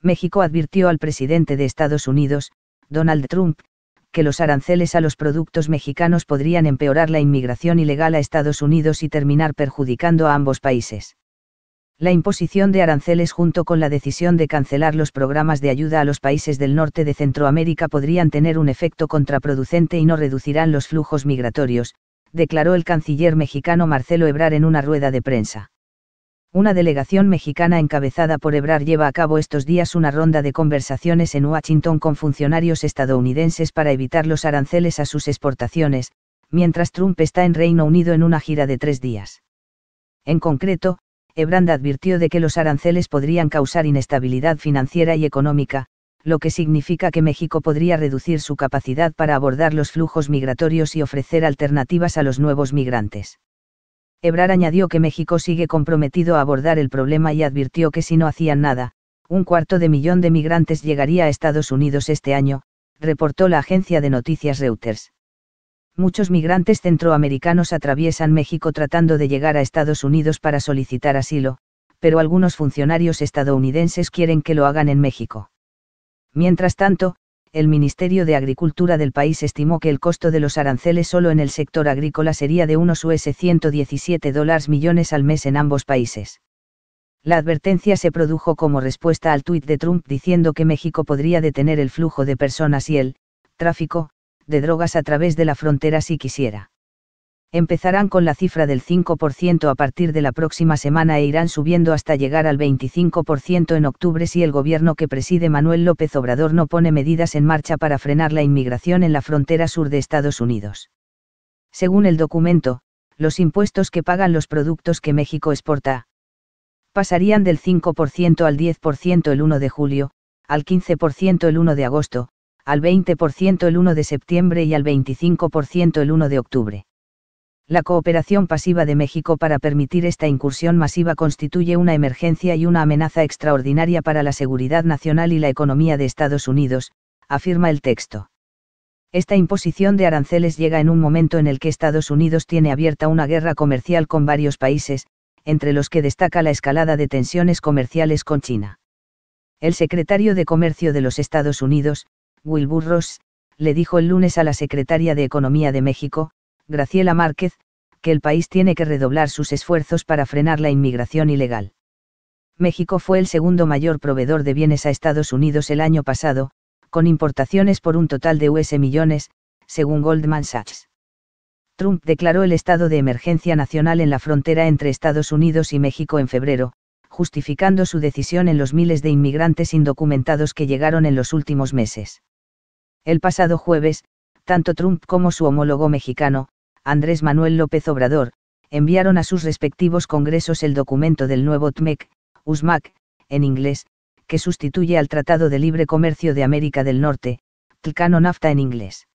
México advirtió al presidente de Estados Unidos, Donald Trump, que los aranceles a los productos mexicanos podrían empeorar la inmigración ilegal a Estados Unidos y terminar perjudicando a ambos países. La imposición de aranceles junto con la decisión de cancelar los programas de ayuda a los países del norte de Centroamérica podrían tener un efecto contraproducente y no reducirán los flujos migratorios, declaró el canciller mexicano Marcelo Ebrar en una rueda de prensa. Una delegación mexicana encabezada por Ebrard lleva a cabo estos días una ronda de conversaciones en Washington con funcionarios estadounidenses para evitar los aranceles a sus exportaciones, mientras Trump está en Reino Unido en una gira de tres días. En concreto, Ebrard advirtió de que los aranceles podrían causar inestabilidad financiera y económica, lo que significa que México podría reducir su capacidad para abordar los flujos migratorios y ofrecer alternativas a los nuevos migrantes. Ebrar añadió que México sigue comprometido a abordar el problema y advirtió que si no hacían nada, un cuarto de millón de migrantes llegaría a Estados Unidos este año, reportó la agencia de noticias Reuters. Muchos migrantes centroamericanos atraviesan México tratando de llegar a Estados Unidos para solicitar asilo, pero algunos funcionarios estadounidenses quieren que lo hagan en México. Mientras tanto, el Ministerio de Agricultura del país estimó que el costo de los aranceles solo en el sector agrícola sería de unos US 117 millones al mes en ambos países. La advertencia se produjo como respuesta al tuit de Trump diciendo que México podría detener el flujo de personas y el tráfico de drogas a través de la frontera si quisiera empezarán con la cifra del 5% a partir de la próxima semana e irán subiendo hasta llegar al 25% en octubre si el gobierno que preside Manuel López Obrador no pone medidas en marcha para frenar la inmigración en la frontera sur de Estados Unidos. Según el documento, los impuestos que pagan los productos que México exporta pasarían del 5% al 10% el 1 de julio, al 15% el 1 de agosto, al 20% el 1 de septiembre y al 25% el 1 de octubre. La cooperación pasiva de México para permitir esta incursión masiva constituye una emergencia y una amenaza extraordinaria para la seguridad nacional y la economía de Estados Unidos, afirma el texto. Esta imposición de aranceles llega en un momento en el que Estados Unidos tiene abierta una guerra comercial con varios países, entre los que destaca la escalada de tensiones comerciales con China. El secretario de Comercio de los Estados Unidos, Wilbur Ross, le dijo el lunes a la secretaria de Economía de México, Graciela Márquez, que el país tiene que redoblar sus esfuerzos para frenar la inmigración ilegal. México fue el segundo mayor proveedor de bienes a Estados Unidos el año pasado, con importaciones por un total de US millones, según Goldman Sachs. Trump declaró el estado de emergencia nacional en la frontera entre Estados Unidos y México en febrero, justificando su decisión en los miles de inmigrantes indocumentados que llegaron en los últimos meses. El pasado jueves, tanto Trump como su homólogo mexicano, Andrés Manuel López Obrador, enviaron a sus respectivos congresos el documento del nuevo TMEC, USMAC, en inglés, que sustituye al Tratado de Libre Comercio de América del Norte, TLCANO NAFTA en inglés.